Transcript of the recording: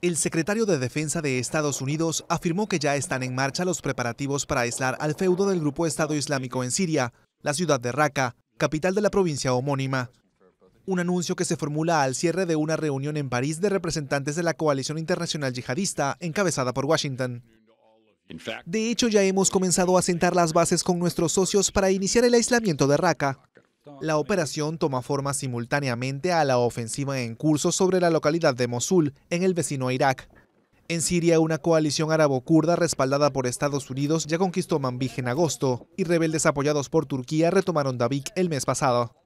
El secretario de Defensa de Estados Unidos afirmó que ya están en marcha los preparativos para aislar al feudo del Grupo Estado Islámico en Siria, la ciudad de Raqqa, capital de la provincia homónima. Un anuncio que se formula al cierre de una reunión en París de representantes de la coalición internacional yihadista encabezada por Washington. De hecho, ya hemos comenzado a sentar las bases con nuestros socios para iniciar el aislamiento de Raqqa, la operación toma forma simultáneamente a la ofensiva en curso sobre la localidad de Mosul, en el vecino Irak. En Siria, una coalición árabo-kurda respaldada por Estados Unidos ya conquistó Manbij en agosto y rebeldes apoyados por Turquía retomaron Davik el mes pasado.